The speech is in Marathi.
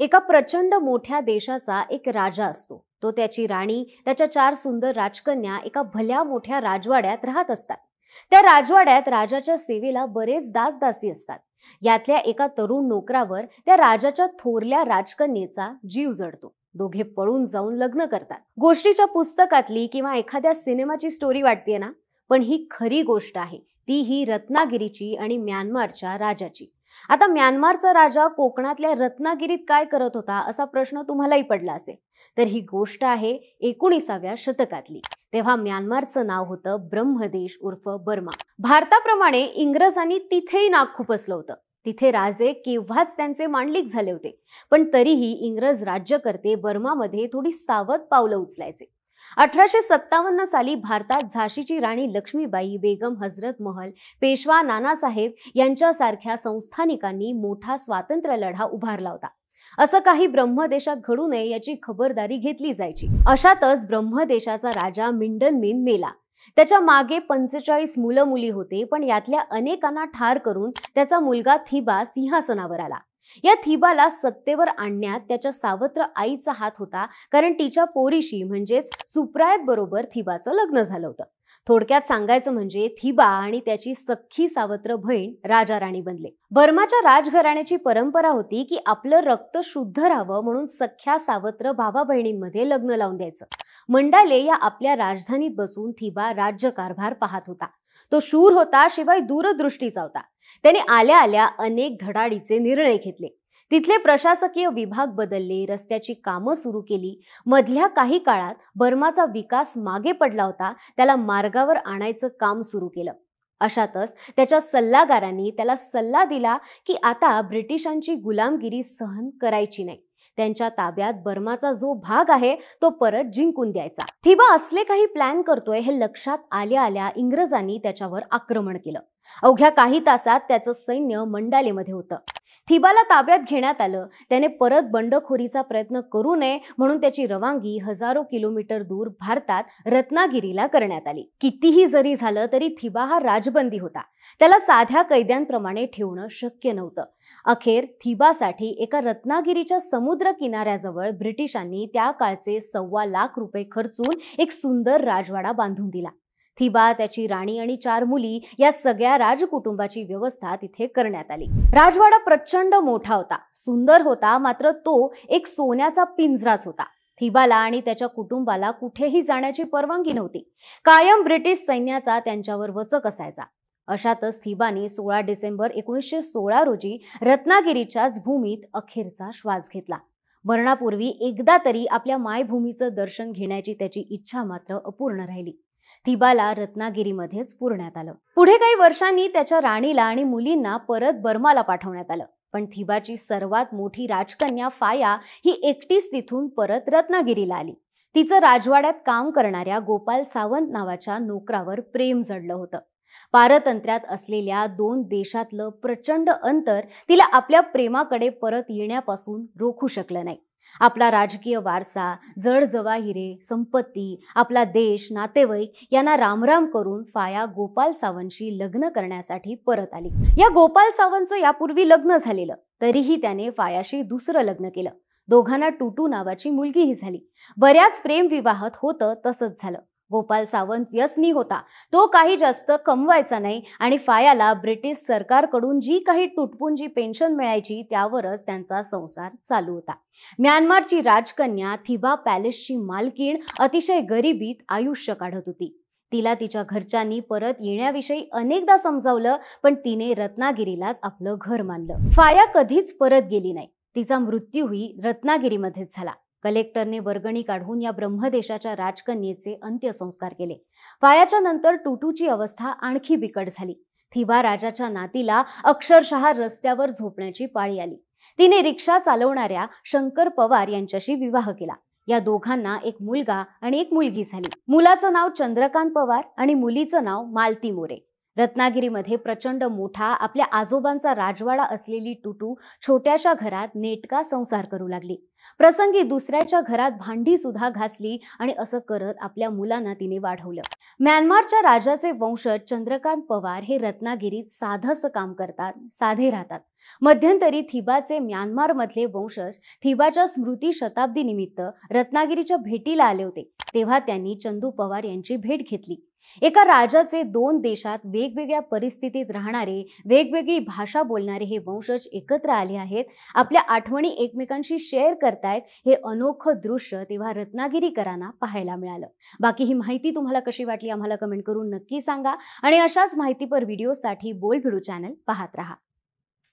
एका प्रचंड मोठ्या देशाचा एक राजा असतो तो त्याची राणी त्याच्या चार सुंदर राजकन्या एका भल्या मोठ्या राजवाड्यात राहत असतात त्या राजवाड्यात राजाच्या सेवेला बरेच दासदासी असतात यातल्या एका तरुण नोकरावर त्या राजाच्या थोरल्या राजकन्येचा जीव जडतो दोघे पळून जाऊन लग्न करतात गोष्टीच्या पुस्तकातली किंवा एखाद्या सिनेमाची स्टोरी वाटतेय ना पण ही खरी गोष्ट आहे ती ही रत्नागिरीची आणि म्यानमारच्या राजाची आता म्यानमारचा राजा कोकणातल्या रत्नागिरीत काय करत होता असा प्रश्न तुम्हालाही पडला असेल तर ही गोष्ट आहे एकोणीसाव्या शतकातली तेव्हा म्यानमारचं नाव होतं ब्रह्मदेश उर्फ बर्मा भारताप्रमाणे इंग्रजांनी तिथेही नाक खुपसलं होतं तिथे राजे केव्हाच त्यांचे मांडलिक झाले होते पण तरीही इंग्रज राज्यकर्ते बर्मामध्ये थोडी सावध पावलं उचलायचे अठराशे सत्तावन्न साली भारतात झाशीची राणी लक्ष्मीबाई बेगम हजरत महल पेशवा नानासाहेब यांच्यासारख्या संस्थानिकांनी मोठा स्वातंत्र्य लढा उभारला होता असं काही ब्रह्मदेशात घडू नये याची खबरदारी घेतली जायची अशातच ब्रह्मदेशाचा राजा मिंडन मिन मेला त्याच्या मागे पंचेचाळीस मुलं मुली होते पण यातल्या अनेकांना ठार करून त्याचा मुलगा थिबा सिंहासनावर आला या थिबाला सत्तेवर आणण्यात त्याच्या सावत्र आईचा हात होता कारण तिच्या पोरीशी म्हणजेच सुप्रायत बरोबर थिबाचं लग्न झालं होतं थोडक्यात सांगायचं म्हणजे थिबा आणि त्याची सख्खी सावत्र बहीण राजा राणी बनले बर्माच्या राजघराण्याची परंपरा होती की आपलं रक्त शुद्ध राहावं म्हणून सख्या सावत्र भावा बहिणींमध्ये लग्न लावून द्यायचं मंडाले या आपल्या राजधानीत बसून थिबा राज्यकारभार पाहत होता तो शूर होता शिवाय दूरदृष्टीचा होता त्याने आल्या आल्या अनेक धडाडीचे निर्णय घेतले तिथले प्रशासकीय विभाग बदलले रस्त्याची कामं सुरू केली मधल्या काही काळात बर्माचा विकास मागे पडला होता त्याला मार्गावर आणायचं काम सुरू केलं अशातच त्याच्या सल्लागारांनी त्याला सल्ला दिला की आता ब्रिटिशांची गुलामगिरी सहन करायची नाही त्यांच्या ताब्यात बर्माचा जो भाग आहे तो परत जिंकून द्यायचा थिबा असले काही प्लॅन करतोय हे लक्षात आल्या आल्या इंग्रजांनी त्याच्यावर आक्रमण केलं अवघ्या काही तासात त्याचं सैन्य मंडालेमध्ये होतं थिबाला ताब्यात घेण्यात आलं त्याने परत बंडखोरीचा प्रयत्न करू नये म्हणून त्याची रवानगी हजारो किलोमीटर दूर भारतात रत्नागिरीला करण्यात आली कितीही जरी झालं तरी थिबा हा राजबंदी होता त्याला साध्या कैद्यांप्रमाणे ठेवणं शक्य नव्हतं अखेर थिबासाठी एका रत्नागिरीच्या समुद्र किनाऱ्याजवळ ब्रिटिशांनी त्या काळचे सव्वा लाख रुपये खर्चून एक सुंदर राजवाडा बांधून दिला थिबा त्याची राणी आणि चार मुली या सगळ्या राजकुटुंबाची व्यवस्था तिथे करण्यात आली राजवाडा प्रचंड मोठा होता सुंदर होता मात्र तो एक सोन्याचा पिंजराच होता थिबाला आणि त्याच्या कुटुंबाला कुठेही जाण्याची परवानगी नव्हती कायम ब्रिटिश सैन्याचा त्यांच्यावर वचक असायचा अशातच थिबानी सोळा डिसेंबर एकोणीसशे सोळा रोजी रत्नागिरीच्याच भूमीत अखेरचा श्वास घेतला मरणापूर्वी एकदा तरी आपल्या मायभूमीचं दर्शन घेण्याची त्याची इच्छा मात्र अपूर्ण राहिली थिबाला रत्नागिरीमध्येच पुरण्यात आलं पुढे काही वर्षांनी त्याच्या राणीला आणि मुलींना परत बर्माला पाठवण्यात आलं पण थिबाची सर्वात मोठी राजकन्या फाया ही एकटीच तिथून परत रत्नागिरीला आली तिचं राजवाड्यात काम करणाऱ्या गोपाल सावंत नावाच्या नोकरावर प्रेम जडलं होतं पारतंत्र्यात असलेल्या दोन देशातलं प्रचंड अंतर तिला आपल्या प्रेमाकडे परत येण्यापासून रोखू शकलं नाही आपला राजकीय वारसा जड जवाहिरे, संपत्ती आपला देश नातेवाईक यांना रामराम करून फाया गोपाल सावंतशी लग्न करण्यासाठी परत आली या गोपाल सावंतचं यापूर्वी लग्न झालेलं तरीही त्याने फायाशी दुसरं लग्न केलं दोघांना टुटू नावाची मुलगीही झाली बऱ्याच प्रेमविवाहत होतं तसंच झालं गोपाल सावंत व्यसनी होता तो काही जास्त कमवायचा नाही आणि फायाला ब्रिटिश सरकारकडून जी काही तुटपुंजी पेन्शन मिळायची त्यावरच त्यांचा संसार चालू होता म्यानमारची राजकन्या थिबा पॅलेसची मालकीण अतिशय गरिबीत आयुष्य काढत होती तिला तिच्या घरच्यांनी परत येण्याविषयी अनेकदा समजावलं पण तिने रत्नागिरीलाच आपलं घर मानलं फाया कधीच परत गेली नाही तिचा मृत्यूही रत्नागिरीमध्येच झाला कलेक्टरने वर्गणी काढून या ब्रह्मदेशाच्या राजकन्येचे अंत्यसंस्कार केले पायाच्या नंतर टुटूची अवस्था आणखी बिकट झाली थिबा राजाच्या नातीला अक्षरशः रस्त्यावर झोपण्याची पाळी आली तिने रिक्षा चालवणाऱ्या शंकर पवार यांच्याशी विवाह केला या दोघांना एक मुलगा आणि एक मुलगी झाली मुलाचं नाव चंद्रकांत पवार आणि मुलीचं नाव मालती मोरे रत्नागिरीमध्ये प्रचंड मोठा आपल्या आजोबांचा राजवाडा असलेली टुटू छोट्याशा घरात नेटका संसार करू लागली प्रसंगी दुसऱ्याच्या घरात भांडी सुद्धा घासली आणि असं करत आपल्या मुलांना तिने वाढवलं म्यानमारच्या राजाचे वंशज चंद्रकांत पवार हे रत्नागिरीत साधस काम करतात साधे राहतात मध्यंतरी थिबाचे मधले वंशज थिबाच्या स्मृती शताब्दी निमित्त रत्नागिरीच्या भेटीला आले होते तेव्हा त्यांनी चंदू पवार यांची भेट घेतली एका राजाचे दोन देशात वेगवेगळ्या परिस्थितीत राहणारे वेगवेगळी भाषा बोलणारे हे वंशज एकत्र आले आहेत आपल्या आठवणी एकमेकांशी शेअर करतायत हे अनोखं दृश्य तेव्हा रत्नागिरीकरांना पाहायला मिळालं बाकी ही माहिती तुम्हाला कशी वाटली आम्हाला कमेंट करून नक्की सांगा आणि अशाच माहितीपर व्हिडिओसाठी बोलभिडू चॅनल पाहत राहा